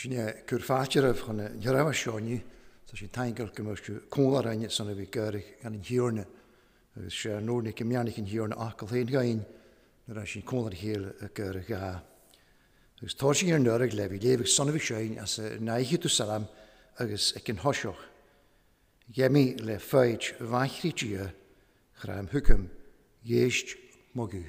Sinne kurfaatjeref gan jarava shoni, so sin taingal kemusju kolar anje sanne vi görig kan in hjörne. Dus sja nornik in hjörne akel heen gain. Nur as sin kolar a görig ga. Dus in nörig levi levig sanne vi as neige tu salam agus ek in hoshoch. le feit vachritie gram hukum jeest mogu.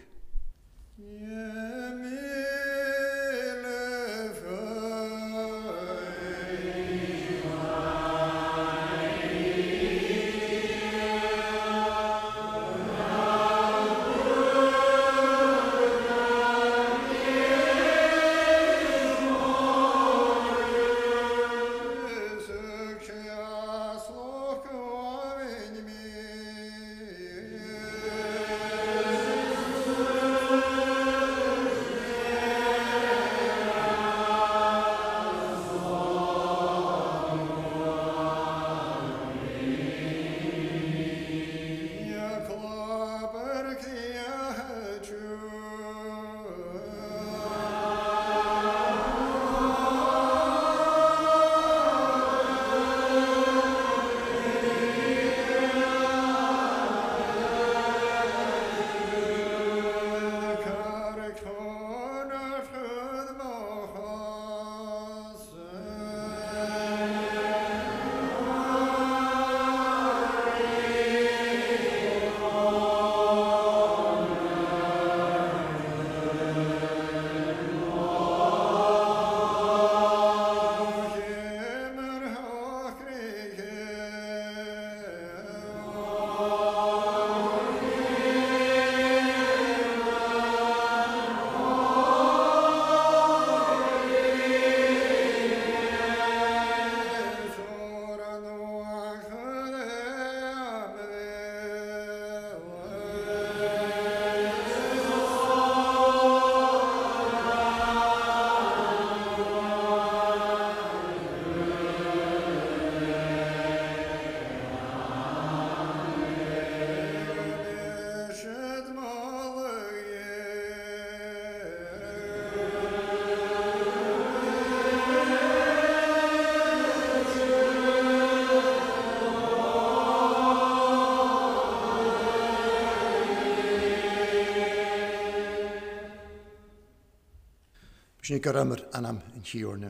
Sna goramar anam yn siorna.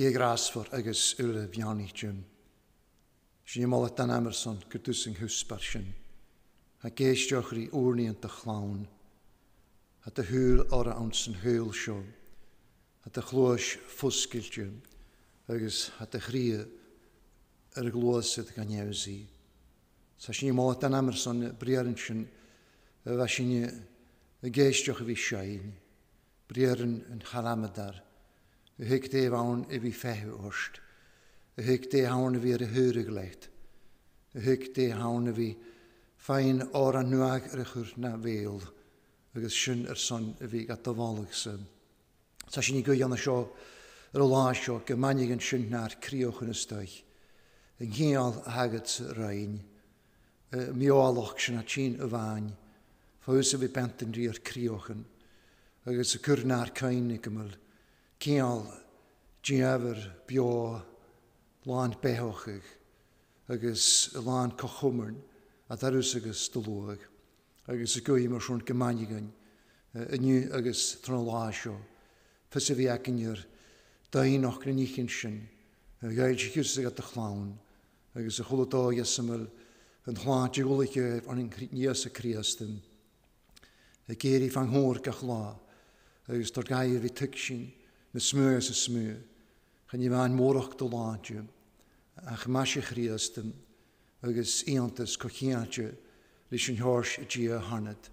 Ie grasfor agus ule fiani jyn. Sna mola dan amerson gyrdws yng nghwsbar sy'n. A geistioch ri ni yn dychlawn. A dy hwyl o'r awn sy'n hwyl sio. A dy chlwys ffwsgyl ddim. Agos a dy chri yr glwys glwysydd gan iawn iawsi. Sa sy'n mola dan amerson briarn sy'n. Fa sy'n y geistiwch y fi sioen, brierin yn chalamadar, y hyg de fawn y fi fehu ost, y hyg de hawn y fi ar y y gleit, y hyg de hawn y fi ffain o'r anwag ar na chwrna y gys sy'n yr son y fi gadafolwg sy'n. Sa sy'n i gwyon y sio, yr ola sio, gymanyg yn sy'n na'r criwch yn ystoi, yng ngheol agad rhaen, mi o aloch sy'n a tîn y fain, Fawys y fi bent yn rhi'r criwch yn. Ac ys y cwrna'r cain i gymyl. Cial, diafr, bio, lan behoch ag. Ac ys y lan cochwmwrn. A darws agus dylwag. ys y gwy mae'r sôn gymanig yn. Yny agus tronolasio. Fys y fi ac yn yr dain o'ch rhan eich yn sy'n. Gael si gwrs ag at y chlawn. Ac ys y chwlwyd o iesymol yn hlawn. Dwi'n gwybod eich o'n i'n crias y crias dyn y i fan hôr gach la, agus dor gair fi tygsyn, na smyr as y smyr, chan i fan morach do diw, a chymas i chri chymasi chriastym, agus iantas diw, rys yn hors y gia harnad.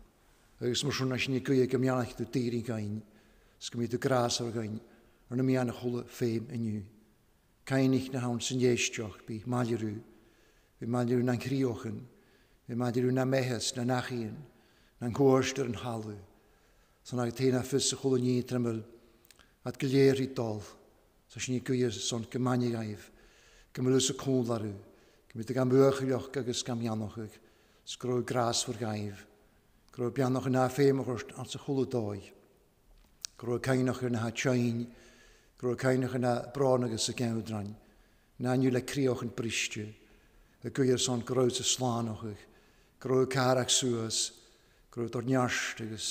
Agus mwy swn asyn i gwy ag ymlaach dwi i gain, sgymryd y gras ar gain, ar na mian y chwle ffeim yn yw. Cain ich na hawn sy'n ieistioch bi malirw, bi malirw na'n criochen, bi malirw na mehes na nachion, yn gwyrstir yn halw. Sa'n ag teina ffys y chwl yn trymol, at gilir i dol, sa sy'n i gwyr son gymani gaif, gymylus y ar yw, gymryd y gamwch i lioch agos gam ianoch ag, sgrwy gras fwr gaif, grwy bianoch yn a ffeim o ar sy'n y chwl y doi, grwy cainoch yn ha tioin, grwy cainoch yn a bron agos y gewdran, na niw le criwch yn bristio, y gwyr son grwy y slanoch ag, grwy carach sŵas, Grwyd o'r niast agos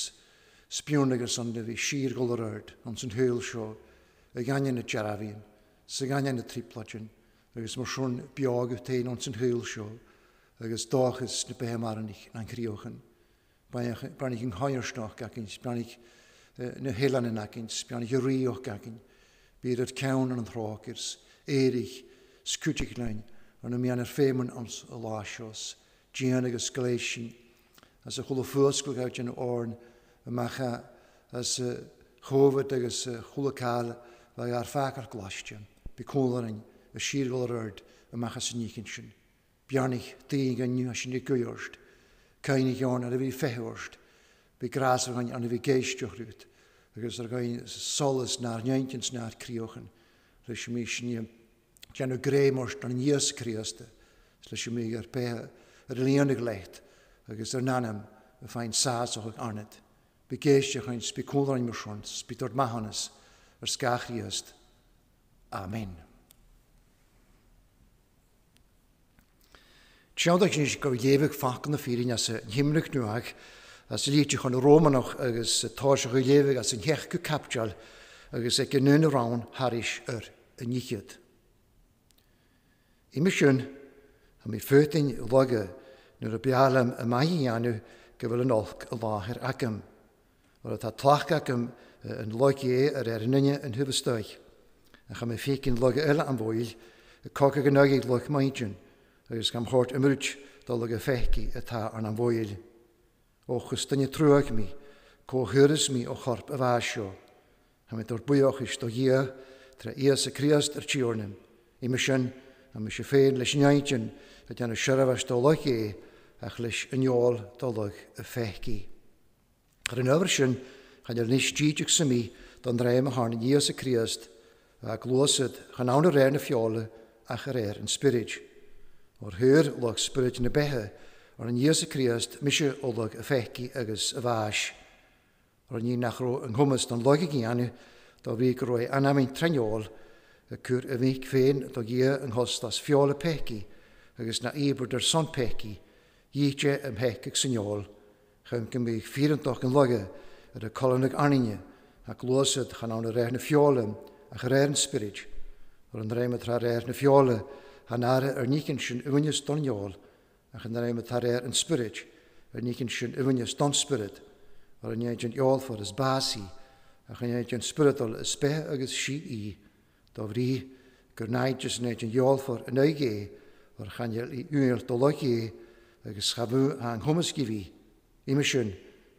spiwn agos ond fi sir gol o'r ard, ond sy'n hwyl sio, y ganyan y jarafin, sy'n ganyan y triplodgen, agos mor sŵn biog yw tein ond sy'n hwyl sio, agos doch ys na behem ar ynych na'n yn. Bran i'ch yng Nghoerstoch gagins, bran i'ch na helan yn agins, bran i'ch rioch gagin, bydd yr cawn yn ymthroch ers erich, sgwtig nain, ond y mian yr ffeimwn ons y lasios, gian agos gleision, as a chula fuascúil gait an orn y macha as chóhad agus chulacáil bheit ar fáchar gláistean, y sir a yr rd y macha san nícin sin. Biarnich dí an nniu sin i cain Cainig an ar a bhí fehorst, Bí gras an an a bhí géisteoch rút, agus ar solus solas ná'r na'r ná'r críochan, leis mi ni Gen o gré mors dan nies kriaste, leis mi ar pe, ar leonig leit, agus ar nanam a fáin sás och arnad. Begéiste chuin spicólain mahonys, yr sgach i ysd. Amen. eisiau gofio lefyg ffac yn y ffyrin as himnach nuach as Roman o'ch Rómanach agus táise go lefyg as an heach go capteal agus gynnyn y rawn harish yr y níchiad. Ym eisiau, a mí féting lege Nuair a beallam y mae mai anu gyfel yn olc y láhir agam. Roedd ta tlach agam yn logi e yr erinynia yn hyfystoi. A chymau ffic yn logi yla am fwyll, y cog ag ynogi log maidjyn, ys gam hort ymrwch dolog y fechgi y ta an am fwyll. O chwstynia trwyag mi, co hyrys mi o chorp y fasio. a y dor bwyoch is do ia, tra ias y criast yr i mysyn, a mysyn y ffein leis niaidjyn, ydy anna siarafas dolog e, ach leis yn iol dolog y fechcí. Ar yna fersiwn, chan ar nes gyd sa mí don rai réim a yn ios y críast a glósad chan awn yr ána yn y fiála ach ar réir yn spirid. O'r hyr hwyr log spirid na bethe ar an níos a críast misio olag y fechcí agus y bhaas. O'r ní nach ro yng Nghymys, don log a gíanú do bhí go roi anamín treol a cwr a bhíh féin do gí an hostas fiála peci agus na ébar yr son peci Díte am ag syniol, chun gym i fíantoch yn loge ar colon ag arninia, a lwysad chan awn y réir na fiolam a go réir an spirit ar an réime tra réir na fiola an ara ar nícinn sin uine donol a chan réime tar réir yn spirit ar nícinn sin uine stonspirit ar an éidirn eolfar is ac yn chan yn spiritol is spe agus si í gyrnaid jyst yn neidgus an iol eolfar yn oegi, ar chan í uil do loché agus chafu an chumas i mi siwn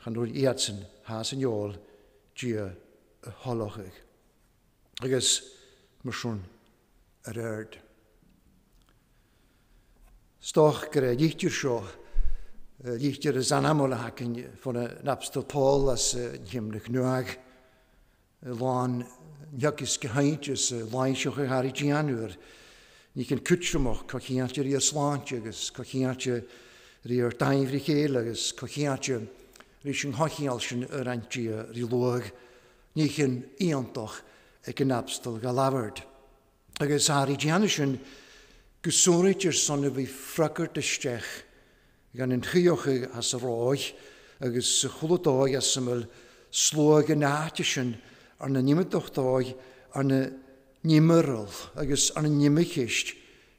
chan rwy'n rúil iadsan há san jóol dí holochaig. Agus siwn yr erd. Stoch gyda llichtir sio, llichtir y zanamol a yn ffwn y napstol pol as y gymrych nhwag, lon nyagis gyhaint ys laisioch yr hari gianwyr, Ni cwtrwm o'ch cochiantio'r i'r slantio agos cochiantio'r rhi o'r daif daifri chael agos cochiadiw, rhi sy'n al sy'n yr antia rhi lwag, nich yn iantoch e gynabstol abstol gael afyrd. Agos ar i dianw sy'n gyswryd i'r son y fi ffragr dystech gan yn chiwch ag as y roi agos chwlwdoi as ymwyl slwag yn atio sy'n arna nimedwch doi arna nimyrl agos arna nimichist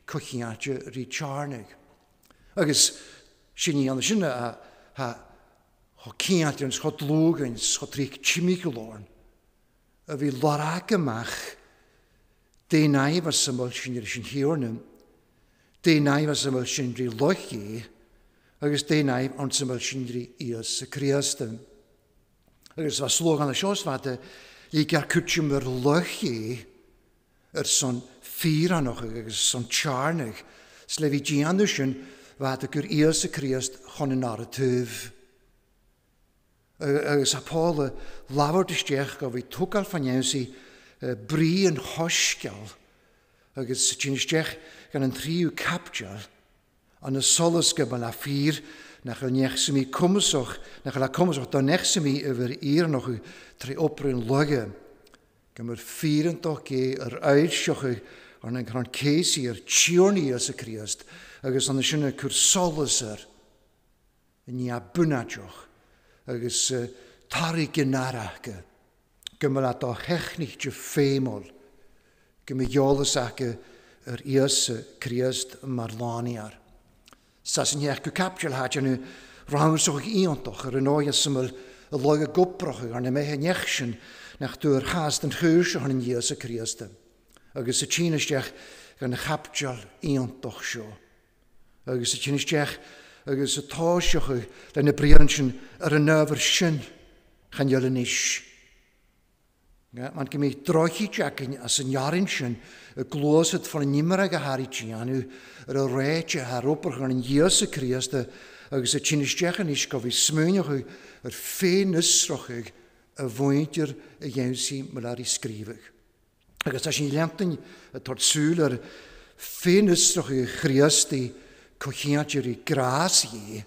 cochiadiw rhi charnig. Agus sinni an sy'n a uh, ha uh, ho ciantion scho dlwgyn scho trig chimigolorn a fi lorag ymach deunau fas ymwyl sy'n i'r sy'n hiwrnym, deunau fas ymwyl sy'n rhi lochi, agos deunau ond ymwyl sy'n rhi ios y criastym. Agos fas slogan y sios fadda, i gair cwtym yr lochi, yr son ffyr anoch agos son charnig, slefi gianw sy'n Fad y gyr ios y criost chon yn ar y tyf. Ys a Paul y lawr dysdiach go fi tŵg al ffaniawnsi bri yn hosgial. Agus sy'n dysdiach gan yn tri yw capdial Ond y solus gyfan a ffyr nach y nech sy'n mi cwmsoch, nach y la cwmsoch, nech sy'n mi yfyr ir noch y tre opryn lyge. Gymryd ffyr yn dogi yr aid sioch ar yna'n cron ceisi ar tiorni os y criost, agus y cwrs solus yr yn a abynadioch agus uh, gynara ac gymryd ato hechnych dy ffeimol gymryd iolas acha yr y criast marloniar. Sas yn iach gwycapdiol hach yn y rhawn sôch iontoch ar yn oes ymwyl y log y gwbrach ag arna mehe sy'n nech dwi'r chast yn chwrs o hwn yn ias y criast. Agus y tîn ysdiach gan y chapdiol iontoch sy'n agus y tinisteach agus y táisioch le na brian sin ar y nefyr sin chan iol yn eich. Mae'n gymryd drochi jack yn as yn iarin sin y glwysyd ffwn yn nimer ag a hari ti anu ar y rech a harwbr chan yn ios y crias da agus y tinisteach yn eich gofi smwynioch yr ffein ysroch y fwyntir y iawnsi mylari sgrifach. Agus as i'n liantyn y tortsŵl ar ffein ysroch y chrias di cochiadiwr i gras i,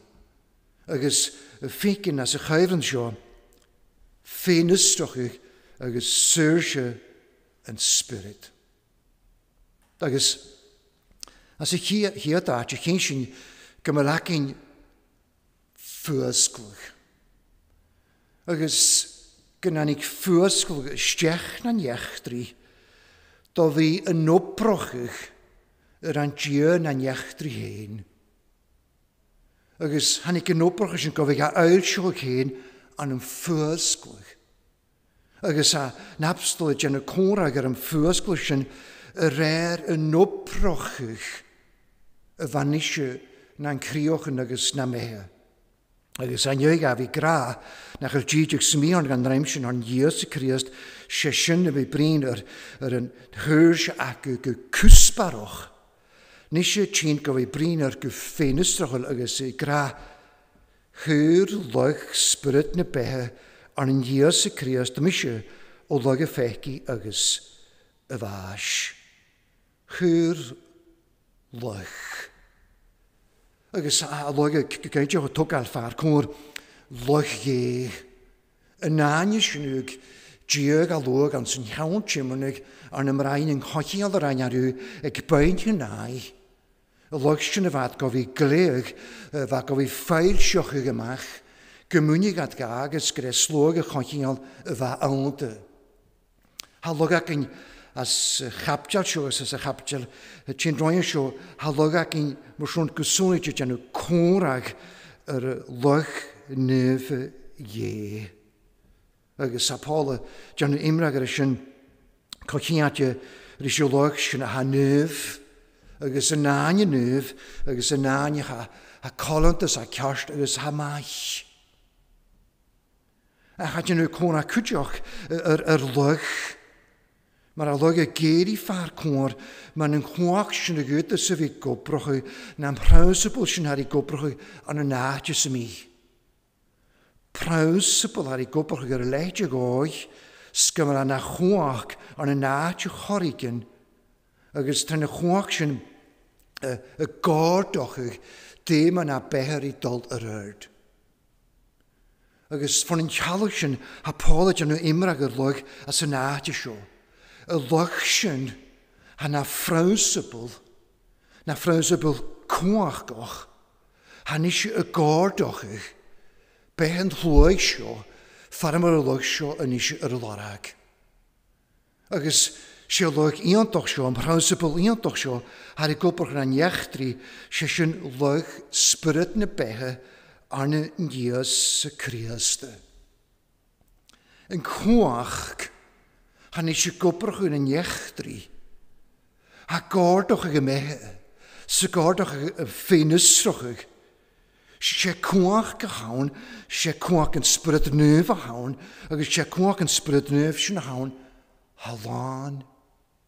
agos y ffeicyn as y chaifran sio, ffein ystwch i, agos syrsio yn spirit. Agos, as y chi, chi a dat, y chi'n sy'n gymracyn ffwysglwch. Agos, gyna i'ch ffwysglwch, stiach na'n iechdri, do fi yn oprochych, yr angiwn a'n iachdri hen. Agus hann i gynobrach ysyn gofig a ail siog hyn an er yn ffwysglwch. Agus a napstolid yn y cwrag ar yn ffwysglwch sy'n y rer y yn noprochych y fan fanisio na'n criwch yn agos na mea. Agus a'n ywig a fi gra na chael gyd ag smion gan rhaimsyn o'n Iesu Christ sesiwn y fi brin yr, yr yn hwrs ac y cwsbaroch nes Nis sé gofio brin ar gyf go féinistrachil agos i gra Chyr loch spirit na bethe ar yn eisiau o loch y ffegi agos y le Chyr loch. Agos a bhais. Chúr lech. Agus gaiide go tuáil loch ie. Y dhé. Yn náine sinúg, Diog a lwg ond sy'n iawn tîm yn ar ymrhaen yng nghochi oedd ar yw ag bain hynna'i Y loesion y fad gofi gleg, y fad gofi ffair sioch y gymach, gymwnig at gag ys gyda slwg y chonchiol y fa awnda. Halog ac yn as chapdial siw, as as a chapjal, chi'n roi'n sio, halog ac yn mwysrwnt gyswn i ddyn nhw cwrag yr loch nef ie. Agus a Paula, ddyn nhw imrag ar ysyn, cochiad y rysio loch sy'n a hanef, agus yn náine nŵf, agus yn náine ha, ha colantas a cyrst agus ha maill. A chadyn nhw cwna cwdioch yr, yr lwch. Mae'r lwch y geir i ffar cwr, mae'n yn chwach sy'n y gyda sy'n fi gobrwch na'n prawsibl sy'n ar i gobrwch yn y nad ys mi. Prawsibl ar i gobrwch yr leid y goi, sgymryd na chwach yn y nad y chorigyn, agus y chuach sy'n y górdoch ych ddim yna beher i dol yr yrd. Agus ffwn yn tialwch sy'n a pôl ydyn nhw imrag yr lwg a sy'n nad isio. Y lwg sy'n a na ffrawsybl, na ffrawsybl cwach goch, han isio y górdoch ych yn llwg sio, ffarm yr lwg sio yn eisiau yr lorag. Agus Se leag íontach seo an principal íontach seo har i gopach an jechtrí se sin leag spirit na bethe arna níos sa críaste. Yn cwach, han i se yn an jechtrí, ha gordach ag y mehe, sa gordach ag y ffeinysroch ag, sé cuaach go hán sé cuaach an spirit nuh a hán agus sé cuaach an spirit nuh sin na hán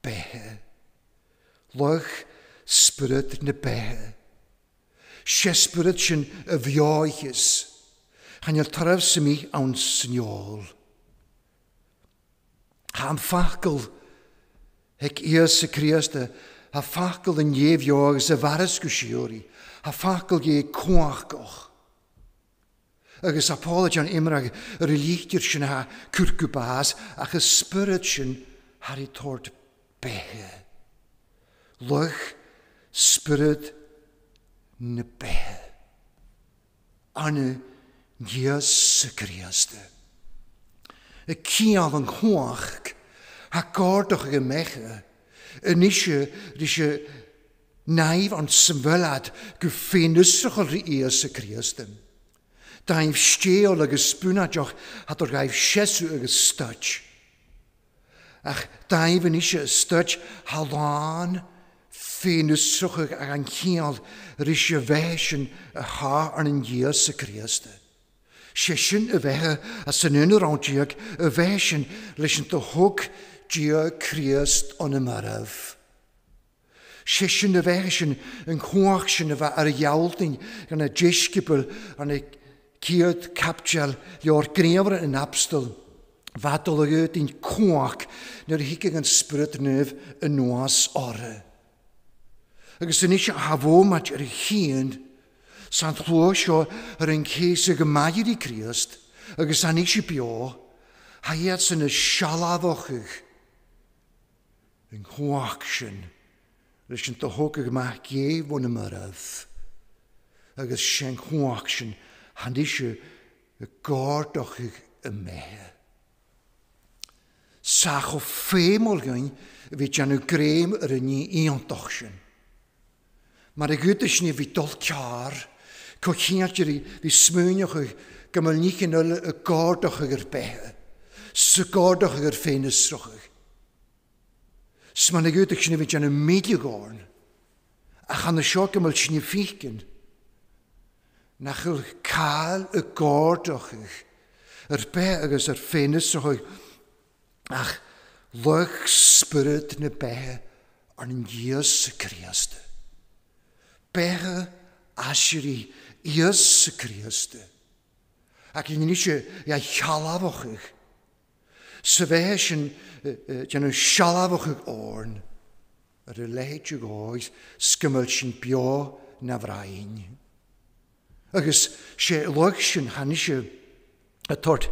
behe. Loch sbryd na behe. Se sbryd sy'n y fioichus. Hanel taraf sy'n mi awn syniol. Ha am ffacl. Hec ias y crias da. Ha ffacl yn ie fioichus y faras gwsiori. Ha ffacl ie cwachgoch. agus apóla an imrag reliíir sy'n ha cúrcubás ac go spirit sin harí tort behe. Luch spirit na behe. Anna dia sykriaste. Y ciaf yn chwach, ha gordwch ag y mecha, yn eisiau, eisiau naif ond symbolad gyffenysrwch o'r ia sykriaste. Daif steol ag ysbwnadioch, a dod gaif siesw ag ystodj. Ach, daif yn eisiau ystod halon fe nyswch ag anchiol cial yr eisiau fesh yn y ha ar yn gias y criasta. Siesin y fehe a sy'n yn yr awdiog y fesh yn leis yn dy hwg gia criast o'n y maraf. Siesin y fesh sy'n yn chwach sy'n efa ar y iawldyn gan y jesgibl o'n y ciad capdial i o'r grefr yn abstyl. Fadol yr yd i'n cwac nyr hig yn sbryd nef yn nwas orau. Agus yn eisiau hafo mat yr hyn, sa'n llwys o yr un ces y gymair i ac os a'n eisiau bio haiad sy'n y sialad sialaf o'chych yn cwac sy'n rys yn dyhwg y gymach gef o'n ymyrradd agus sy'n cwac sy'n hann eisiau y gord o'chych y meher sach o ffeimol gyn, fi jan nhw greim yr yni i ondoch sy'n. Mae'r Mae'r ys ni fi dol co cochiad i fi smynioch o'ch gymal nich yn yl y gordoch o'ch yr behe, sy gordoch o'ch yr ffein ysroch ych. Sma'n ys ni fi jan nhw medio gorn, a chan y sio gymal sy'n ni ffigyn, nach cael y gordoch o'ch, yr be agos yr ffein ysroch o'ch, Ach, lwch spyryd na behe ar yn gys y criastu. Behe asiri gys y criastu. Ac yn eisiau ia sialafwch eich. Sefesh yn yn sialafwch eich o'n Yr y leid y goes sgymol sy'n bio na frain. Agus sy'n lwch sy'n hannu sy'n y tort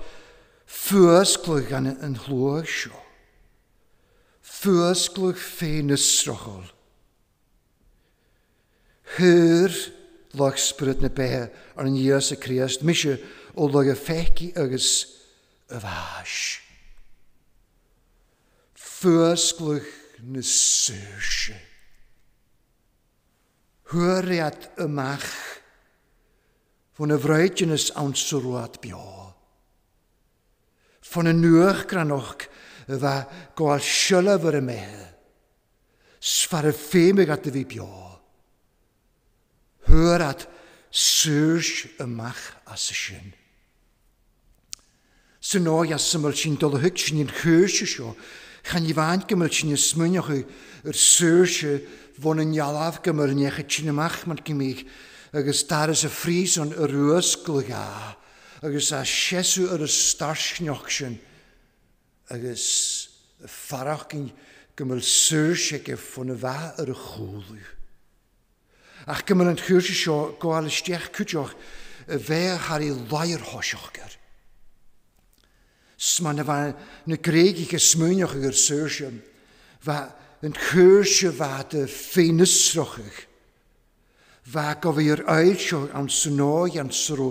Fúsclach gan an chlóir seo. Fúsclach Hör, strochol. Hur lach sprit na bethe ar an dhéar Christ, mise ó le a feici agus a bhais. Fúsclach na van een vrouwtje Fan yn nuach granoch y fa goal siolaf yr ymel. Sfar y ffem ag at y bio. Hwyr at syrch ymach asysyn. Sy'n o iasymol sy'n dolhyg sy'n i'n chwrs ysio. Chan i fain gymryd sy'n i'n ysmynioch yr y fôn yn ialaf gymryd yn iechyd sy'n ymach mae'n gymig agos dar ys y ffris o'n yr ysglyga agus a seú ar a starsneach sin agus farach gymryd sy'r sur se ffwn y fa ar a chóú. Ach gymil an chuúrse seo cwtioch y fe a bheith ar i lair hosioch gyr. Sma na bhain na gréigi go smúneach gur sur se, bheit an chuúrse bheit a féinnisrochach. Fa gofi yr oed sio am synoi am syrw.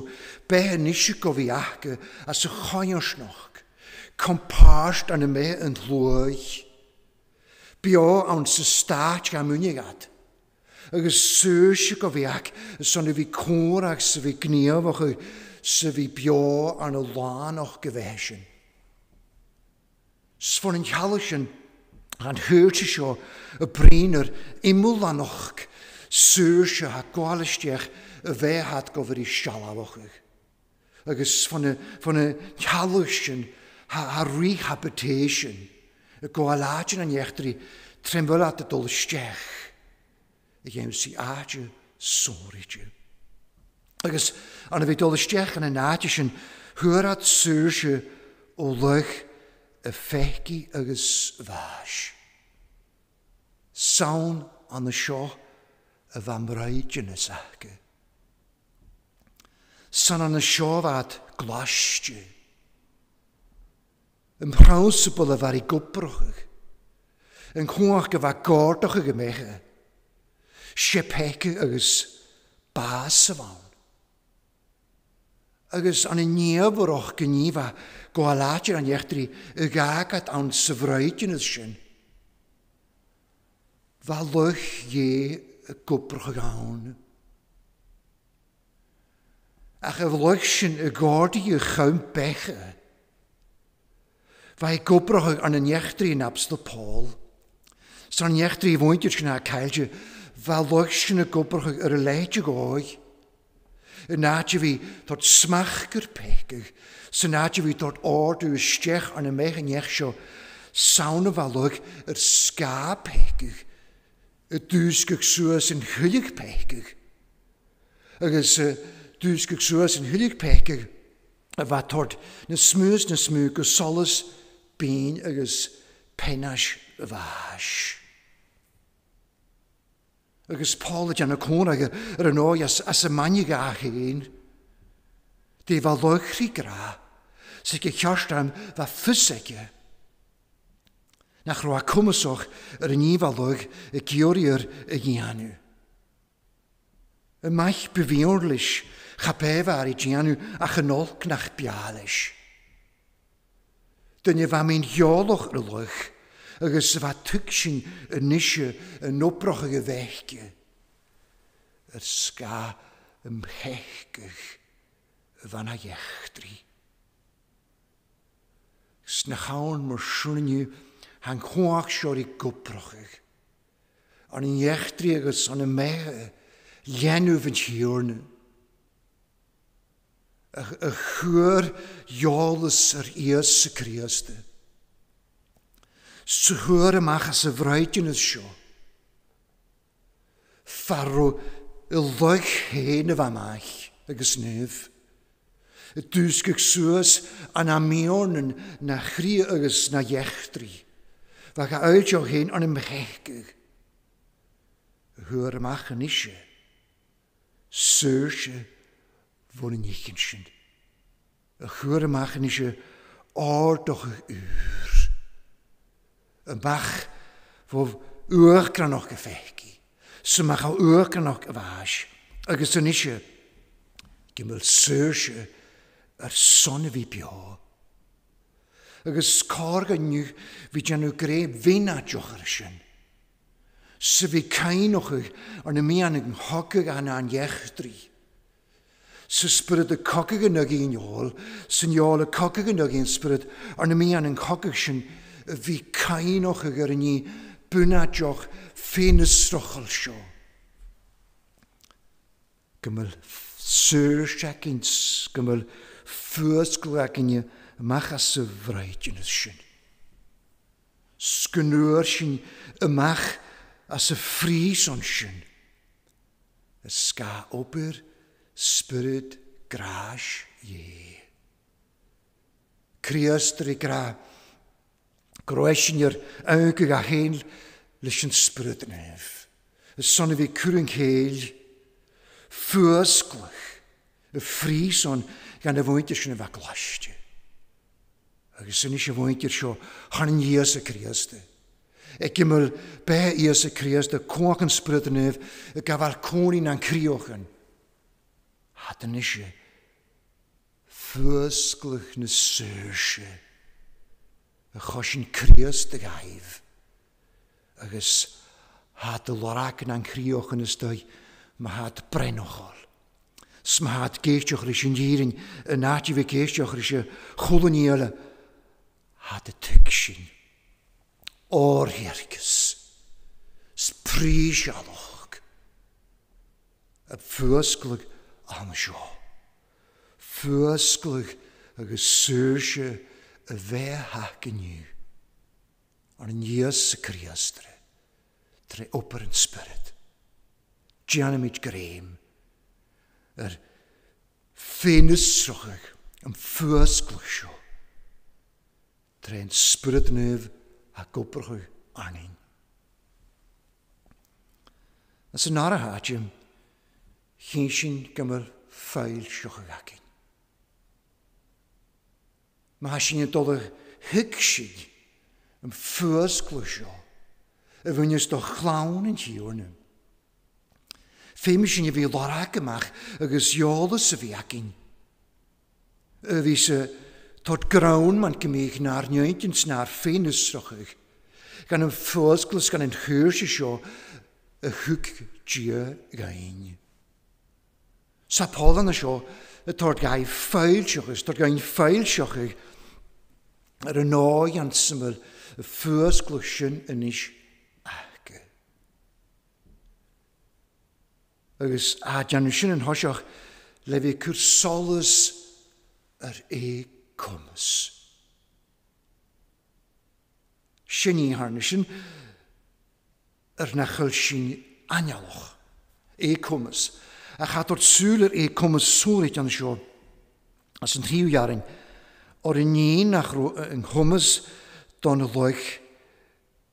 Be yn eisiau gofi ac a sy'n choen snoch. Compasht yn y me yn llwy. o am sy'n stach am unig Ac y sŵs go gofi ac y son i fi cwr ac sy'n fi gnio fo chi, sy'n fi bio ar y lan o'ch gyfeisyn. Sfon yn chalysyn an hwyrt eisiau y brin yr imwlan o'ch gyfeisyn. Sŵr se ha gáalisteach a gofyr go sialaf o'ch eich. Agus fanna teala sin ha rehabilitation a gáilláin an éachtarí y a dulsteach i dhéim si áide sóiride. Agus an bhí dulsteach an náide sin thuad sy'n o lych a feici agus bhais. Sawn an y sioch y famraid yn y sach. E. San an y siofad glasdi. E. Yn praws y bydd y fari gwbroch. Yn chwach gyfa gordoch y gymech. E. Siepec ys bas y fawn. Agos an y niafroch gynifa gwaladur an iechdri y gagat an syfraidyn ysyn. Fa lwch ie koper gegaan. Ach, er leuchten een gordige guim pechen. Wij koper aan een jechter in Abstel Paul. Zo'n jechter in woontjes naar keilje, Wij leuchten een koper er een leidje gooi. Een naadje wie tot smachter pechen. Zo'n naadje wie tot oor, uw stech aan een megen jechtje. Sauna wel ook er ska pechen. y dwysgych sŵas sy'n hyllig pechgych. Agus y dwysgych sŵas sy'n hyllig pechgych y fatord na smwys na smwg y solus bîn agus penas y fas. Agus Paul ydy yn y cwn ag yr yn oed as y manig a chyn. Di fa loch rhi gra, sy'n gychiosh dan fa ffysegau e nach roa cwmysoch yr un ifalwg y giwriwr y gianu. Y maich byfiwrlis chapef ar i gianu a chynolc nach bialis. Dyna fa mi'n hiolwch yr lwch ys fa tygsyn y nisio yn obroch ag y ddechge. Yr sga ymhechgych y fan a iechdri. Snach awn mor siwrnyw han chwach sior i gwprochig. Ond yn iechdri agos ond y mecha lenw fy'n siwrn. Y chwyr iolus yr ies y criast. Sychwyr ach as a fraidyn ys sio. Farw y lwych hen y famach agos nef. Y dwsgych sŵas a'n amion na chri agos na iechdri. Wa ga uit jo heen an im rechtig. Hör machen ische. Sörsche wonen nichtchen. Hör machen ische or doch uur. Een bach wo uur kan noch gefechki. So mach a uur kan noch gewasch. Agus an ische. Gimel sörsche er sonne wie björn agus cór ganniu bhí ar y sian. Sy fi cain o'ch caiinochuh ar na mi an thoca anna an dhéchtrí. Sy sbryd y coca yn nag yn áil, sy'n áil y coca yn nag yn sbryd, ar na míana an coca sin bhí caiinocha gur ní buna joch Gymryd sy'r seo. yn sgymryd siacins, ac yn gwragynio, ymach a syfraid yn ysyn. Sgynwyr sy'n ymach a syffris o'n sy'n. Ysga obyr spyryd grash ie. Criastr i gra groesin i'r awg a hen leis yn spyryd yn ef. Y son i fi cwrwng heil ffwysglwch y ffris o'n gan y fwynt ysyn y fa glasdi agus sin sé bhhaintir seo chanan díos a chríasta. Ag gimmel be íos a chríasta cóchan sprutaneh a gabhar cóín an críochan. Hatan isise fuasglach na suúrse a chosin críos a gaibh agus hat a lorachan na'n críochan is dóid má hat brenochol. Sma hat géisteoch lei sin díring a nátíh géisteoch lei se cholaníile, had y tygsin o'r hiercys. Sprys ialoch. Y ffwysglwg am y sio. Ffwysglwg agos sŵrsio y fe hac yn yw. Ar yn ys y criastre. Tre oper yn spyrd. Gianamid greim. Yr er ffenysrochag yn ffwysglwg sio tre'n spyrd nef a gobrchw angin. As yn ar y hadiwm, chi'n sy'n gymryd ffeil sioch ag agin. Mae sy'n y dod y hyg sy'n yn ffwrs glwysio, y fynnys do chlawn yn hiw yn ym. Ffeim sy'n i fi lorag ymach agos iolus y fi agin. Y fi sy'n Tod grawn mae'n gymig man gemich yn sna'r ffein ysroch eich. Gan een voorskels gan yn een heursje sio y hwg dje gain. Sa sio y polan sjo, a tot gai feilsjochig, tot gain feilsjochig. Er een ooi an syml, a voorskelsjen yn is ag. E. Agus a dianwysyn yn hosioch, lefi cwrsolus yr eig comes. Sy'n i'n harne sy'n yr nachil sy'n anialwch. E cwmys. A e cwmys sŵr comas súrit an A sy'n rhyw iarn. or in ach rŵ yng chumas don loich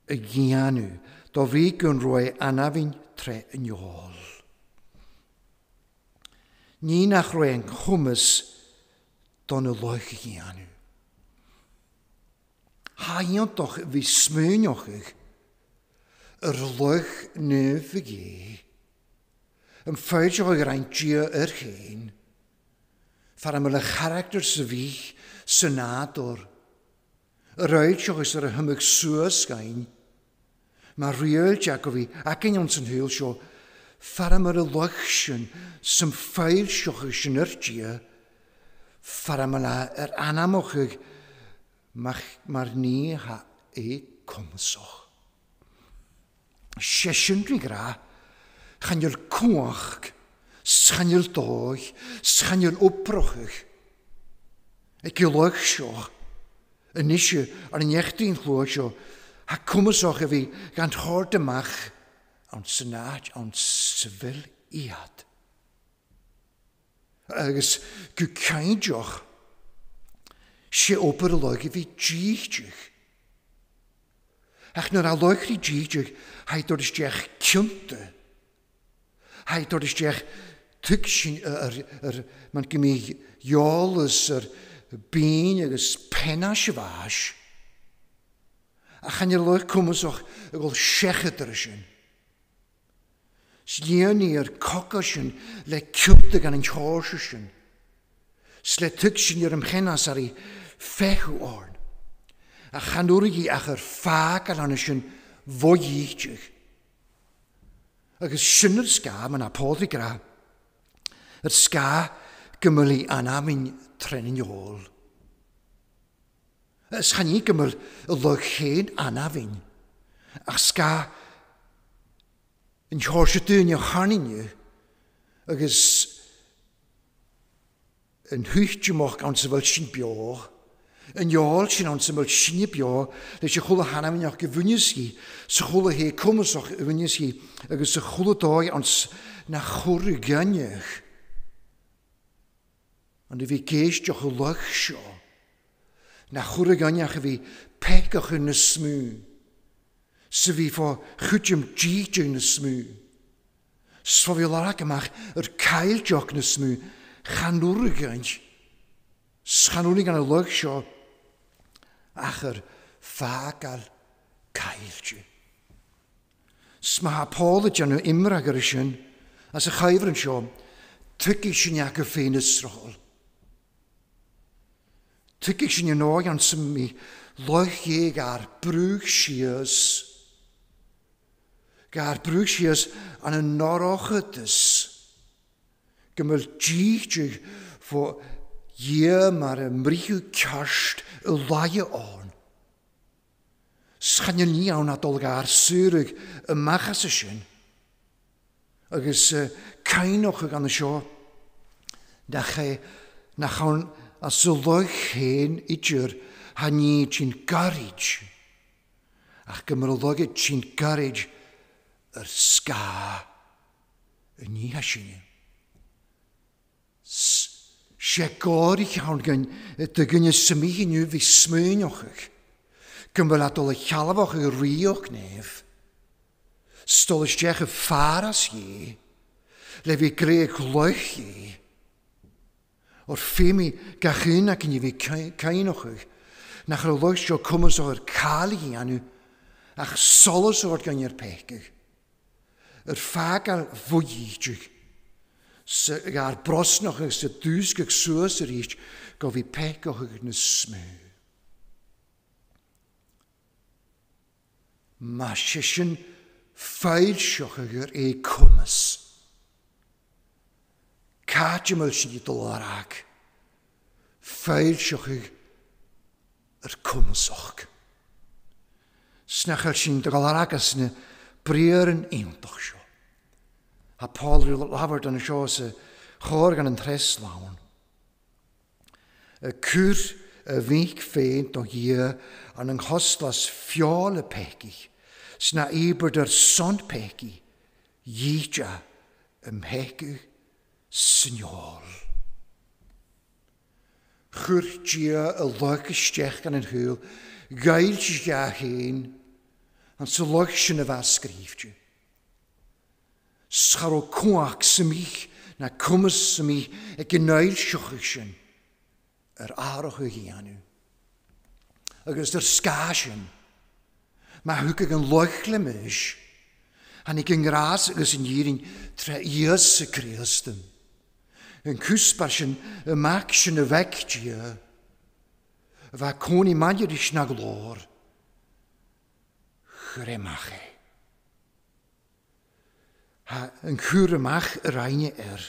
y gianw. Do fi gwn roi anafyn tre yn iol. Ní nach roi an chumas don y loch i anw. Haiodoch fi smynioch ych, yr loch nef i gi, yn ffeidioch o'r ein gia yr hyn, ffer am y character sy'n fi synador, yr oedioch ys yr hymyg sŵas gain, mae rheol jac o fi ac yn iawn sy'n hwyl sio, am yr loch sy'n ffeidioch ys yn yr ffara faramala yr anamochig, mae'r ni ha e comsoch. Sesiwn dwi gra, chanio'r cwach, chanio'r ddoch, chanio'r wbrochig. E gilwch sioch, yn isio ar yn iechdi'n llwch o, ha cwmysoch e fi gan chord ymach, ond synach, ond sefyl iad agus go caiideoch sé opair leige fi ddíideach. Ach nyr a leichrí ddíideach haidir isteach ciúnta. Haidir isteach tuk sin ar, ar man gymí jólas ar bín agus penna sefás. A chan i leich cwmys o'ch agol sechet ar y sin. Sléanaí ar cocha le ciúta gan an teirse Sle tygsyn sin ymchenas ar ei fechw orn. A chanúraí ach yr ffag ar sy'n fwy fágal anna sin bhdíteach. Agus sinnar sá man i gra. Yr sga Ar sá gymylí anamín treninhol. Ys chan i gymlu y lo chéad anafin. Ach sá gymyl yn dyn se dúine ni, ac yn hwychtimach gan sy'n fel sy'n bio, yn iol sy'n ond sy'n fel sy'n bio, le sy'n chwla hana mi'n o'ch gyfynys hi, sy'n chwla he cwmys o'ch gyfynys hi, ac sy'n chwla doi ond na chwr gynnych. Ond i fi geisio chwlach sio, na chwr gynnych i fi o'ch yn y sy fi fo gi gijw na smw. Sfo Sfofil ar ymach yr cael joc na smw, chanwr y gaint. Chanwr ni gan y lwg sio, ach yr ffag al cael ju. Sma ha Paul ydy nhw imra gyr ysyn, a sy'n chaifr yn sio, tygu sy'n iac y ffein ysrol. Tygu sy'n iawn o gan sy'n mi, lwych ieg ar brwg sy'n sias, Gair yn y an ydys. Gymryd Gymyl dîg fo ie mae'r ymrychw mriw cyrst y lai o'n. Sgan ni awn adol gair syrwg y machas y ysyn. Agus uh, cainoch ag an y sio, na chai, e, na chawn a sylwch hen i idr hannu chi'n garage. Ach gymryd chi'n ti'n garage yr sga yn i ni. Se gor i llawn gan dy gynnu symu hi nhw fi smyn ochych. Gymbel adol y llaf o'ch y rioch nef. Stol ysdech y ffaras i. Le fi greu eich lwych i. O'r ffim i gach un ac yn i fi cain eich. Nach yr loich o cymys o'r cael i anu. Ach solos o'r gynnu'r eich yr ffagal fwydig. Ga'r brosnoch ag sy'n dwys ag sŵs yr eich gofi fi o'ch yn y smy. Mae sysyn sioch ag yr e cwmys. ym mynd i gydol ar ag. sioch ag yr cwmys o'ch. Snach Snachel sy'n dygol ar ag as yna Bríar an ionintach seo. A Paul rhyw lafart yn y sio sy'n chor gan yn tres lawn. Y cwr y fynch ffein do hir yn yng nghoslas ffiol y pegi, sna iberd yr son pegi, ym hegu syniol. Chwr gyr y lwg ysdech gan yn hwyl, gael sy'n hyn, an sa lech sin a bheith scríbte. Schar ó cuaach samích na cumas samí ag gnéil seochuig sin ar árach a híanú. Agus ar scáisin, Mae hwg ag yn le mys, han ik yn gras agus yn irin tre ias y creastym. Yn cwsbar sy'n y mac sy'n y fec dia. Fa coni manier i snag lor chwyremach e. Ha, yn chwyremach yr ein er.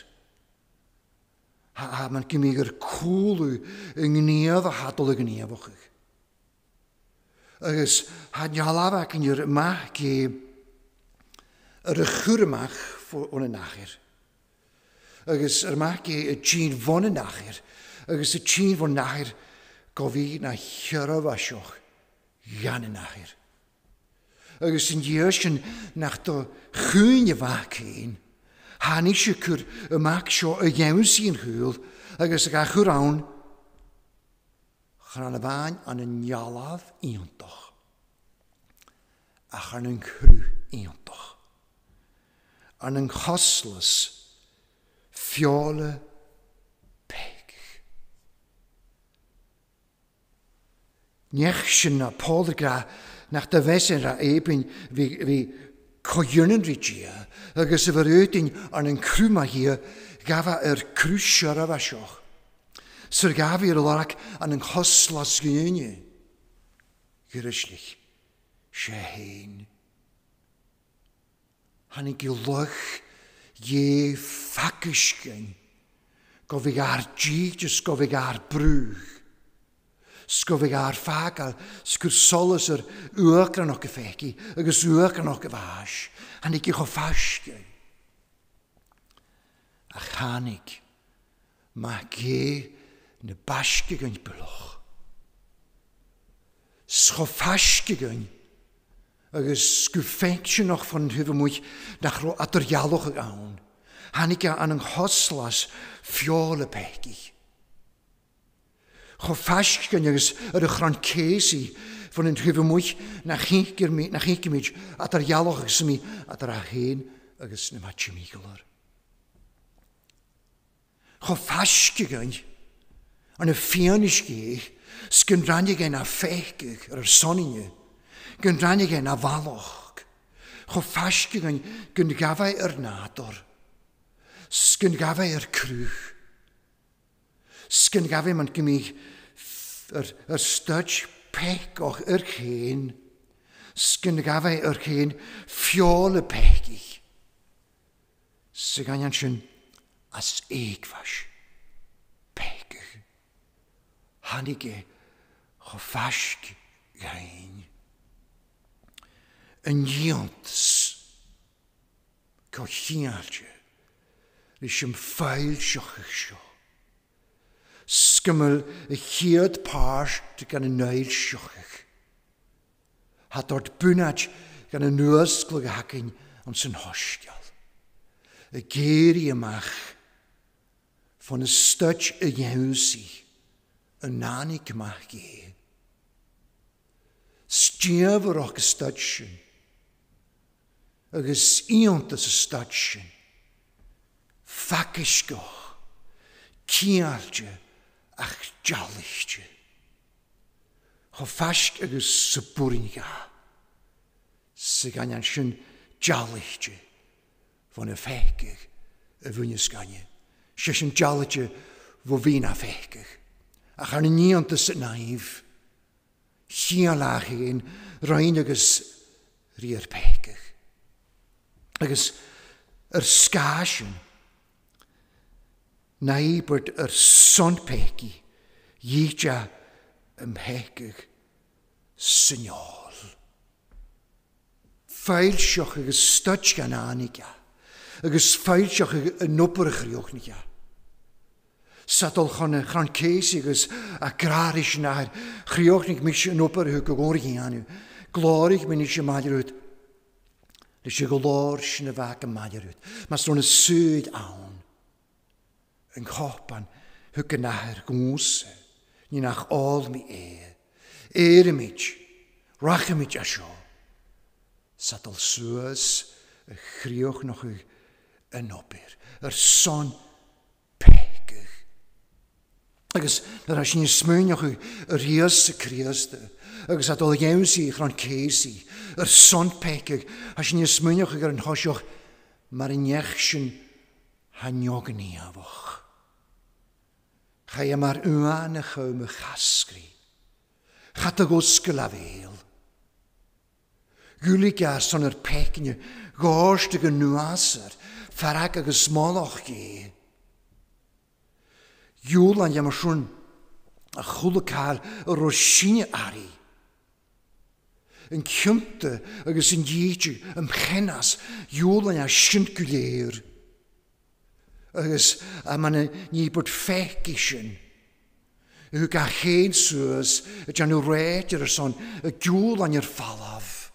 Ha, ha mae'n gymig yr yw yng ngyniodd a hadol y gyniodd o'ch. Agus ha dialaf ac yn yr yma ge yr ychwyrmach o'n y nachir. Agus yr yma ge y tîn fon y nachir. Agus y tîn fon nachir gofi na hyraf a sioch. Jan y nachir agus yn diersin nach do chwyn y fach un. Han eisiau cyr y mac sio y iawn sy'n hwyl agus gach yw'r awn chan y fain an y nialaf iantoch a chan yn crw iantoch an yn choslas fiole peg. Niech sy'n na podd gra nach der Wesen ra eben wie wie kojönnen rigia agus yfyr ödyn an yn crwma hi gafa yr crwsio'r a fasioch. Sy'r gafi yr olarak an yn hoslas gynnyni. Gyryslich, se hein. Han i gilwch je ffagysgyn. Gofig ar gyd, jys gofig ar brwch. skovegar fakal, skursoleser, uökra nokke feki, agus uökra nokke vash, han ikke ho fashke. A chanig, ma ge ne bashke gönj beloch. Scho fashke gönj, agus skufentje noch van huvermoeich nach ro aterjaloch gaan. Han ikke an een hoslas fjole pekich. chofasg fasgen agus yr ychron ces i fan yn trwyfo mwy na chi gymig at ar ialwch agos mi at ar a hen agos na match mi gylar. Chofasg fasgen gan yn y ffion ffianis ge sgyn rannig ein a ffeg ar yr soninio gyn rannig ein a faloch chofasg fasgen gan gyn gafau yr nadwr Sgyn gafau yr crwch sgyn gaf mae'n gymig yr, yr stydj pec o'ch yr chyn. Sgyn gaf yr chyn ffiol y i. Sgyn Sy'n yn sy'n as eegfas pegi. Hanige o fasg gain. Yn iont sgyn hiartje. yn sy'n ffail sioch sy'n sio. Skummel y chiad páist gan y neil Hat dort bwnaid gan y nŵasglwg hacyn ond sy'n hosgiol. Y geir i ymach fan y styd y iewsi y nani cymach gi. Stiaf yr o'ch styd sy'n agos iont ach jalishtje. Ho fast agus saburiga. Siganyan shin jalishtje. Von a fekig a vunyskanje. Shishin jalitje vo vina fekig. Ach an und das naif. sie ein rein agus rier pekig. Agus er skaasjen na i bod yr son pegi, ieidja ymhegig syniol. Fael siwch ag ystod gan anig ia, ag ys fael sioch ag riwch ni ia. Sadol chon yn chron ceis ag ys a grar eich nair, chriwch ni gmysio mis ych ag i anu. Glorig mynd eisiau mael rwyd. nisio i glor sy'n y fag yn mael rwyd. Mae sôn y syd awn yn gopan hygynahyr gwngwse, ni nach ôl mi e, eir ymig, rach ymig asio. Sadal sŵas y chriwch noch yw yn obyr, yr son pegych. Agus na rhaid ni'n smwynioch yw yr hias y crias dy, agus adol iews i chron ceis i, yr son pegych, a sy'n ni'n smwynioch yw yr yn hosioch, mae'r niech sy'n haniog ni afoch. Cha i e mar ywan y chaw my chasgri. Chat o osgyl a fel. Gwyli gas o'n yr pecnio, gosd ag y nwaser, farag ag y smoloch gi. Iwl an iamaswn, a chwl y cael y rosinio ari yn cynta agus yn dieitio yn chenas iol yn a synt gwleir agus a man ní bod feic sin. Yw ga hen sŵs y jan nhw red yr son y diwl an i'r falaf.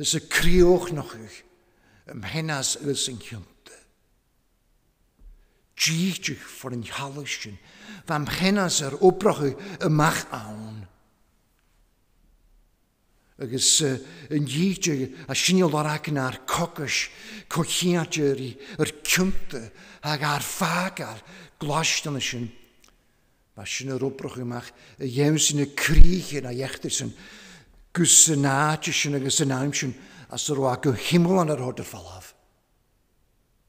Ys y crioch noch ych ym henas ys yn hiwnta. Gidych ffordd yn halwysyn fam henas yr obrach y mach awn agus an díte a sinil leachcin ar cocas cochéateirí ar cymta ag ar fágar y sin. Ba sin ar opbrach amach a dhéim sinna críchin a dhéchtar sin gus san náte sin agus san náim sin as ar go himán ar hodar falaf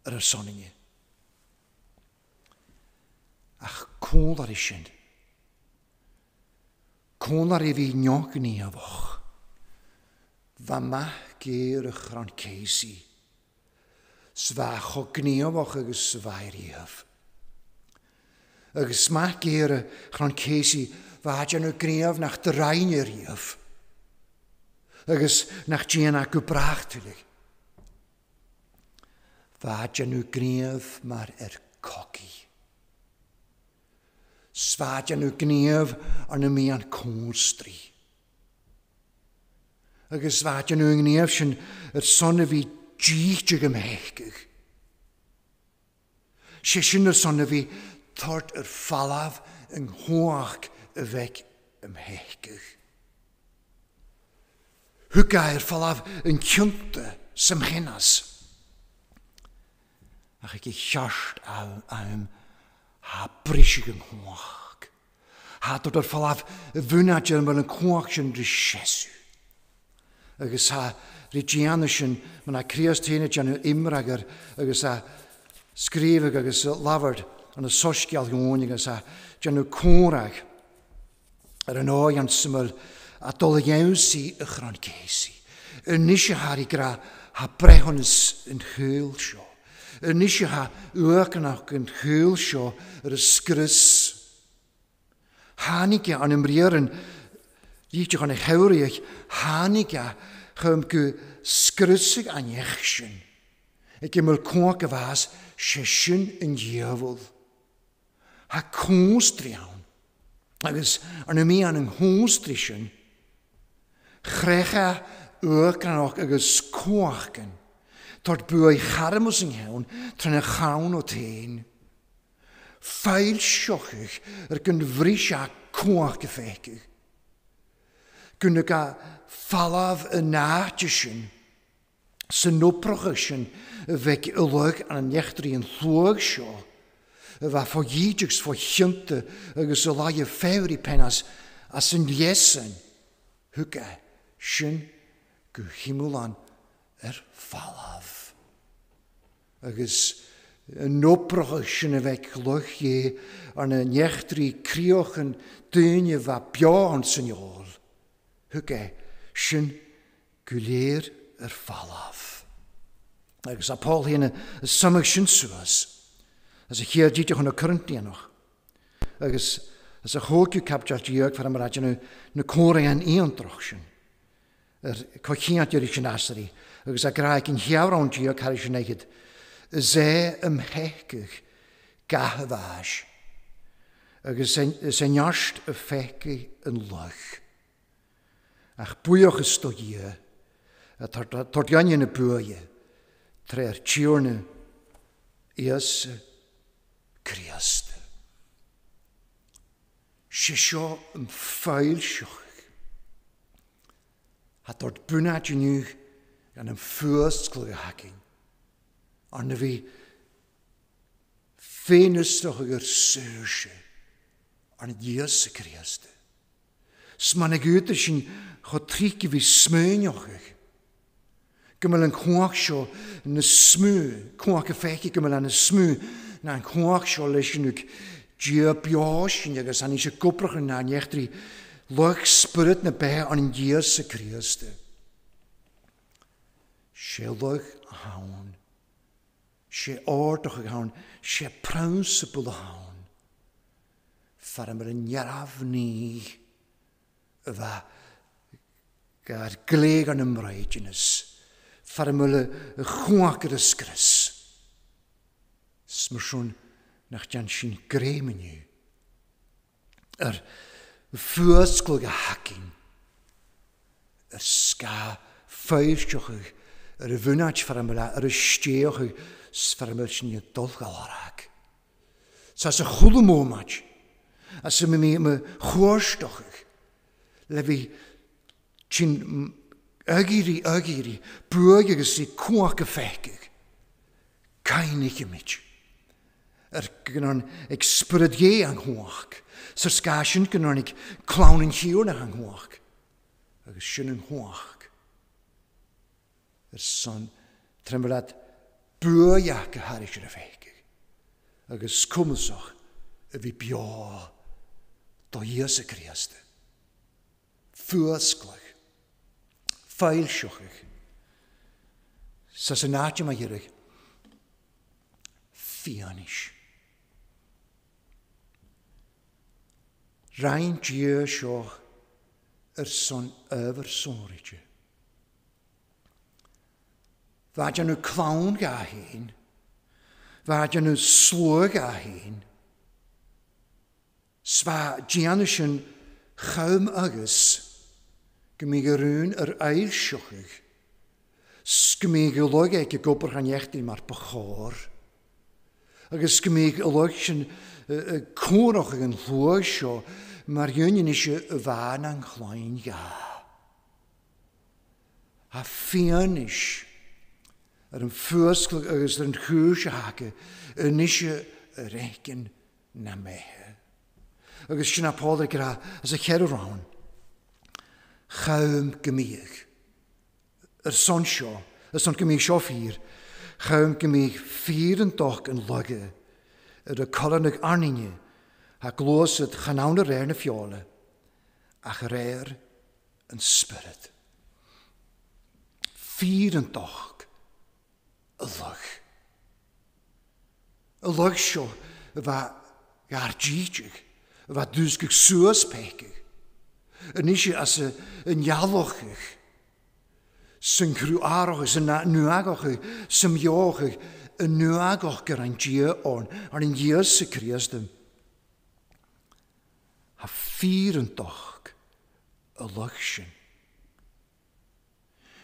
ar ar soninge. Ach cólar i sin. Cólar i fi nioc ni a foch. Fa ma gyr ychron ceisi. Sfach o boch ag ysfair i hyf. ysma ma gyr ychron ceisi. Fa adian o gniof nach drain i'r i Ag ys nach gian ag o brach tylig. Fa adian o gniof mar er cogi. Sfa adian o gniof yn y mi an cwnstri. Sfa adian o agus yn bhaide sy'n yr son y fi gych díte go méicigh. sy'n yr son y fi thort yr falaf yng nghoach y ymhechgych. Hwga yr falaf yn ciwnta sy'n chenas. Ac ag i siart am, ha brysig yng nghoach. Ha dod yr falaf y fwnad yn fel yn cwach sy'n rysiesu agus ha rigiana sin man a creastéine an ar, agus a scrífah agus lafard an a soscial gomónig agus a nhw córaach ar an áid an syml a dole iawn si ychron geisi. Yn nisio har i gra ha brehon yn hwyl sio. Yn nisio ha ywacanach yn ach yn hwyl sio yr ysgrys. Hanigia yn ymrir yn eich Díte gan heiriich háige chum go skrusig an jechen. Ik gi mar cwng waas sé sin yn dhéhul. Ha cwngstri awn. agus arno mi an mí an an hóstrisin, chrécha agos agus gyn. Tord bu o'i charmos yn hewn tran y chawn o tein. Feil siochych ar gynfrisia coach y fecych gynnu ga falaf y na jysyn. sy'n noprochysyn, feg ylyg an nechtri yn llwg sio, fa ffo gydig sfo chynta agos y lai y i penas a sy'n liesyn, hwga sy'n gyhimulan yr falaf. Agos yn noprochysyn y feg lwch ie an nechdri crioch yn dyn i fa biohon sy'n iol hwge, sy'n gwylir yr falaf. Ac a Paul hyn y symud sy'n sŵas, as y chiad dydych hwn o cyrnt ni anwch. Ac as y hwg yw capdiar diog ffordd am yr adyn nhw cwrng yn un droch sy'n. Yr cochiniad yw'r eich yn asri, agus a graig yn hiawr o'n diog ar eich yn eigid. Y ze ymhegych gahyddaj. Agus sy'n niost y fegi yn lych ach bwioch ystogie, a tordianion y bwye, tre'r tiwrne, ias criast. E. Se sio yn ffail sioch. A dod bwna dynwch gan yn ffwrs glwy hagin. Arna fi ffein ystod ag yr syrsio e. arna dias y criast. E. Sma'n ag ydych sy'n Cho fi smynioch eich. Gymal yn chwach sio yn y smw, chwach y ffeci gymal yn y smw, na'n yn sio leis yn ych dia bios yn agos an eisiau gwbrach yna yn dri, lwg spyryd na be o'n yn dia sy Se lwg a hawn. Se ordoch a hawn. Se prawnsibl a hawn. Ffarm yr yn iaraf ni y fa Gair gleig an ymraid yn ys. Ffarmol y chwag yr ysgrys. Smysiwn nach jan sy'n grem yn yw. Yr ffwysgol a hagin. Yr sga ffeirsioch yw. Yr y fwnad ffarmol a yr ysgeoch yw. Sfarmol sy'n yw dolgal arag. Sa sy'n chwlw mwmad. A sy'n mynd i chwrstoch yw. Lefi Chin agiri agiri brwyg agus i cwach y ffegig. Cain eich imid. Er gynnon eich spyryd ie anghwach. Sy'r sgasion gynnon eich clawn yn hiwn ag anghwach. Agus sy'n Er son tremblad brwyg ag y haris yr y ffegig. Agus cwmysoch y fi bio do ies y criast. Fwysglach siwch eich. Sa sy'n nad yma hyrach. eich. Rhaen gyr siwch yr son yfyr sôridge. Fadja nhw clawn ga hyn. Fadja nhw slwg ga hyn. Sfa gianus yn chawm agos. Gymigyrwn yr ail siochig. Sgymigolog eich y gobr iech di mar bachor. Ac ysgymigolog sy'n cwrwch ag yn llwys llwysio mae'r yn eisiau y fan a'n chloen ia. A ffian eis ar yn ffwysgl ag ar yn chwys ag yn eisiau y egin na mehe. Agos sy'n apodd ar ra as a cher o rawn chawm gymig. Yr son sio, y son gymig sio ffyr, chawm gymig ffyr yn doch yn lygu, yr y colan ag arnynnu, a glwys yd chanawn yr er yn y ffiole, ach yr er yn spyryd. Ffyr yn doch, y lych. Y lych sio, y fa gargijig, y fa dwsgig sŵas pegig, yn eisiau as y nialwch eich, sy'n crw aroch eich, sy'n nwagoch eich, sy'n ioch eich, yn nwagoch ein gia on, ar ein gia sy'n creus dym. Ha ffyr yn dochg y lwch sy'n.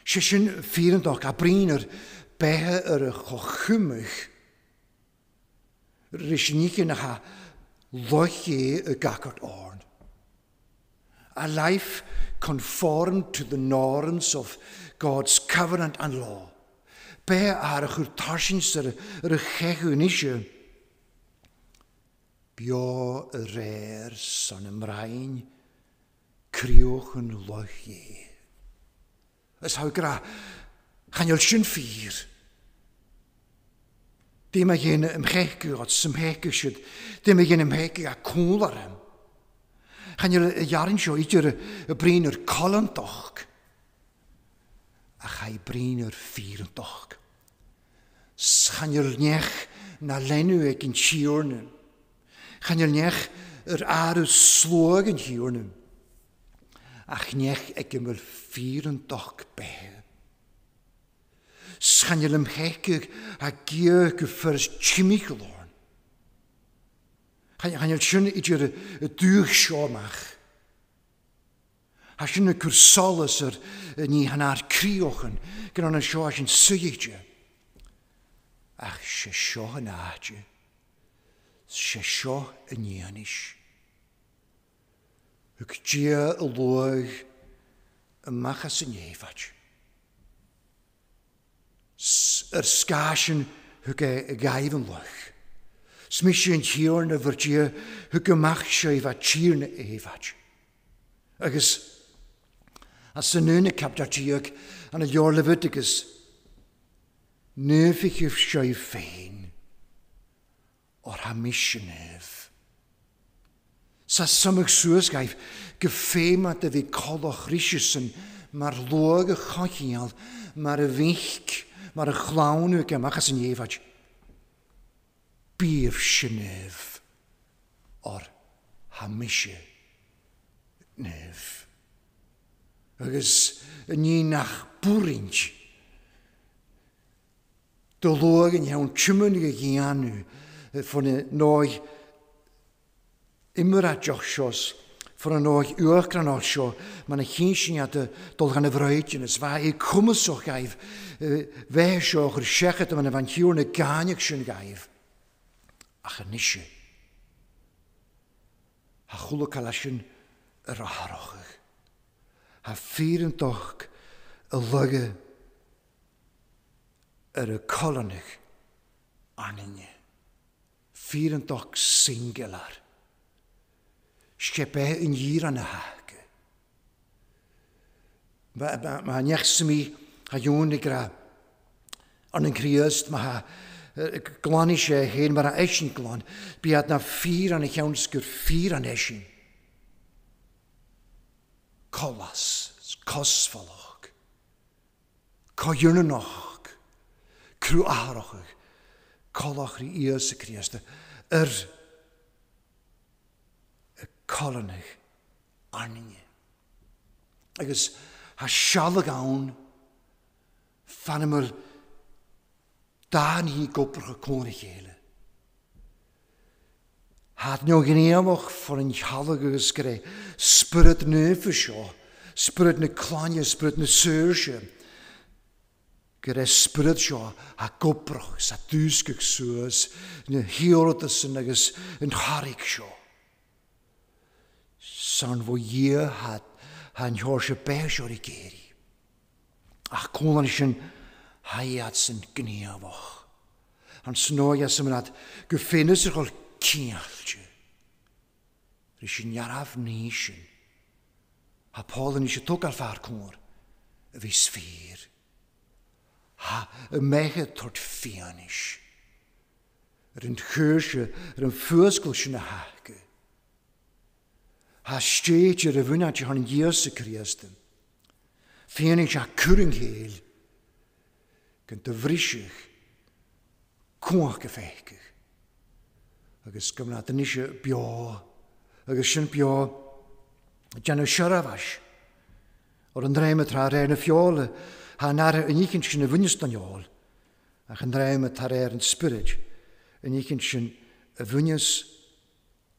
Sy'n sy'n ffyr yn dochg a brin yr behe yr y eich. rysnig yn ha lochi y gagod o'r a life conformed to the norms of God's covenant and law. Be ar ychwyr tarsins ar y chechw yn eisiau. Bio y reir son ymraen, criwch yn loch ie. Ys haw gra, chaniol sy'n ffyr. Dim a gen ymchegw, oed symhegw sydd, dim a gen ymchegw a cwl ar ym. Chan y jarin sio i'r brin yr colon dochg. A chai brin yr ffyr yn dochg. Chan yr nech na lenw ag yn siwr siwrnym. Chan yr nech yr ar y slwag yn siwr siwrnym. Ach niech ag yn fel ffyr yn dochg beth. Chan yr ymchegig a gyag y ffyrs chimig lor. Han yw'r i ddwy'r dwych siomach. Ha sy'n y cwrsolus yr ni hannar crioch yn, gan o'n sio sy'n sy'idio. Ach, sy'n sio yn adio. Sy'n sio yn ni anis. Hwg dia y lwyg y machas yn efad. Yr sgasyn hwg e gaif yn na Smisyn hw gymach sio i ymach tîr na e efad. Agus a synwn y cap dati ag an y ior lyfyd agus nef i sio i fein o'r hamisyn ef. Sa symwg sŵws gaif gyffeim a dyfu coloch rhysys yn mae'r lwag y chochial, mae'r y fynch, mae'r y chlawn yw gymach as yn efad byr synef o'r hamisio nef. Agus ní nach búrint. Do lóag an hewn tymyn ag i anu ffwn i noi ymwyr a josios ffwn i noi uach gran osio mae'n y chyn syniad y dol gan y fraid yn ysfa i cwmyswch gaif fe sioch yr siachet yma'n y fan hiwn y ganiach sy'n gaif ach yn isio. Ha cael asyn yr aharochach. Ha ffyr yn doch y lygu yr y colonig aninge. Ffyr yn doch singelar. Siepe yn yr yn y hag. Mae ma, ma, ma niach sy'n mi a yw'n i gra. Ond yn criost mae ha glan is heen, maar een glan. Bij na vier aan de jounskur, vier aan eschen. Kolas, kosvalog. Kojunnog. Cru aharochig. Kolach ri iose Christe. Er. Y colonig arninge. Agus ha sialag awn fan ymwyr Dan hi gobrige konigele. Had nog in eamach voor een jallige geskre, spirit neufisho, spirit ne klanje, spirit ne seursje, gyda ysbryd sio a gobrwch sa dwsgych sŵs yn hiolodus yn agos yn charig sio. Sa'n fo ie had ha'n hiol sio bes o'r i geri. Ach, cwlan sy'n haiad sy'n gniafoch. Han a sy'n mynd gyffynus yr hol ti. Rys i'n iaraf nisyn. A Paul yn eisiau tog ar ffa'r cwmwr. Y fi sfyr. Ha y mechyd tord eis. Yr yn chyrsio, yr yn ffwysgol sy'n y hagau. Ha stiet i'r yfynna ti hon yn gyrs y criastym. Ffianis a cwrng hel gan dyfrisiach, cwach y feichach. Agus dyn ni eisiau bio, agus sy'n bio, dyn nhw siarad fas. O'r yn dreim y tra reir er yn y ffiol, ha'n ar yn ichyn sy'n y fynyst yn iol, ac yn dreim y tra reir er yn spyryd, yn ichyn sy'n y fynyst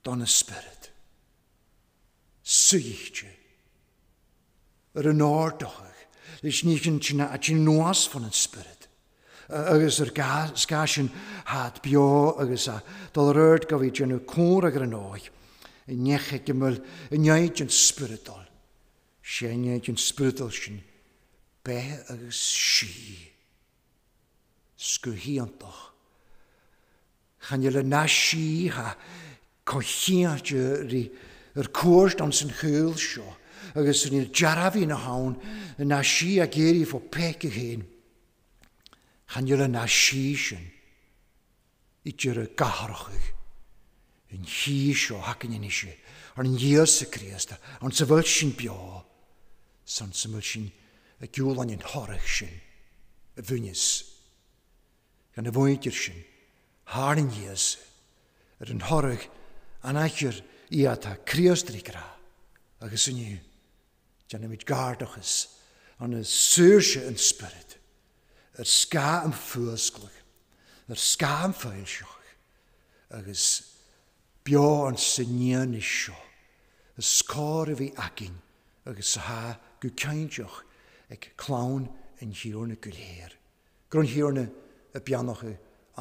don y spyryd. Sy'ch yr yn ordoch, leis níchen tjina a tjin nuas von en spirit agus gas yn had bio agus a dod yr erd gofi dyn nhw cwr ag yr yn oed. yn nieche gymryd yn nieid yn spiritual. Si yn nieid yn spyrdol sy'n be agus si. Sgwyhi antoch. Chan yl na si ha cochiad yr cwrs dan sy'n chwyl sio. Agus yn jarafi jaraf i'n hawn, na si a geri fo pec y hyn hanir yn asísin i ddýr y gaharachig. Yn hís o hacyn yn eisiau, ar yn hir sy criast, ar yn sefyll sy'n bio, sa'n sefyll sy'n y diwlan yn horach sy'n, y fynys. Gan y fwydyr sy'n, har yn hir yr yn horach anachir i ata criast rhi gra, agos yn yw, jan ymwyd gardachus, ond y syrsio yn spyrd. Yr sga am ffwysglwch. Yr sga am ffeilsioch. Agus bio yn synion isio. Y sgor y fi agin. Agus ha gwcaintioch. Ag clawn yn hiwrna gwylher. Grwn hiwrna y bianoch y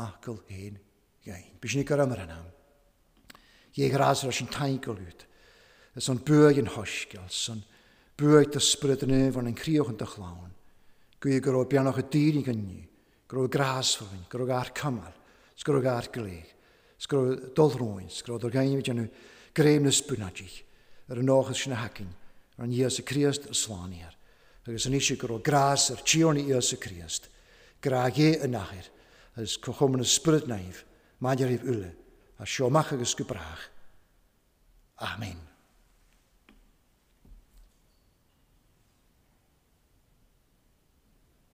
acl hen gain. Bys ni gyrra mar anam. Iegar azra sy'n taigol ywyd. Ys o'n bwyg yn hosgol. Ys o'n bwyg dysbryd yn efo yn criwch yn dychlawn. Gwy gyro bianach y dyn i gynnu. Gyro gras fwy'n, gyro gair cymal. Sgro gair gleg. Sgro dolrwyn. Sgro dor gain i gynnu greim na spwnadich. Yr yn ochus sy'n hacyn. Ar yn ias y Criast y slan slaniar. Agos yn eisiau gyro gras yr tion i ias y Criast. Graag ge yn achir. ys cochwm yn ysbryd naif. Mae'n i'r hyf yle. A siomach ag gybrach. Amen.